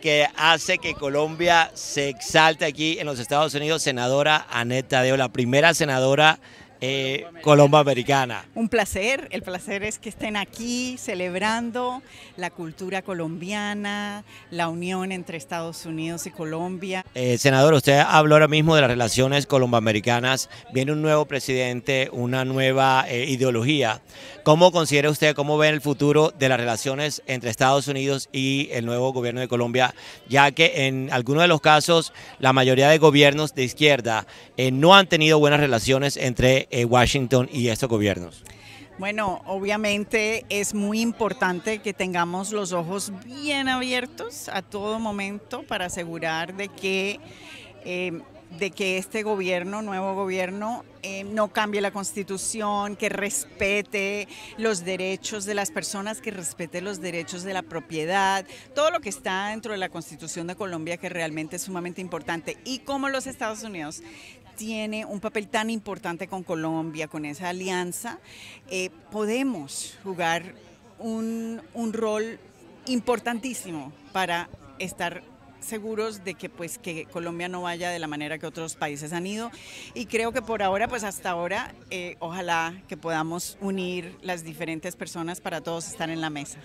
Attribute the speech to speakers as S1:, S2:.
S1: que hace que Colombia se exalte aquí en los Estados Unidos, senadora Aneta Deo, la primera senadora eh, colomboamericana
S2: Un placer, el placer es que estén aquí celebrando la cultura colombiana, la unión entre Estados Unidos y Colombia.
S1: Eh, senador, usted habló ahora mismo de las relaciones colomboamericanas, viene un nuevo presidente, una nueva eh, ideología. ¿Cómo considera usted, cómo ve el futuro de las relaciones entre Estados Unidos y el nuevo gobierno de Colombia? Ya que en algunos de los casos la mayoría de gobiernos de izquierda no han tenido buenas relaciones entre eh, Washington y estos gobiernos?
S2: Bueno, obviamente es muy importante que tengamos los ojos bien abiertos a todo momento para asegurar de que, em, de que este gobierno, nuevo gobierno, em, no cambie la constitución, que respete los derechos de las personas, que respete los derechos de la propiedad, todo lo que está dentro de la constitución de Colombia que realmente es sumamente importante. Y como los Estados Unidos tiene un papel tan importante con Colombia, con esa alianza, eh, podemos jugar un, rol importantísimo para estar seguros de que pues, que Colombia no vaya de la manera que otros países han ido y creo que por ahora pues hasta ahora eh, ojalá que podamos unir las diferentes personas para todos estar en la mesa.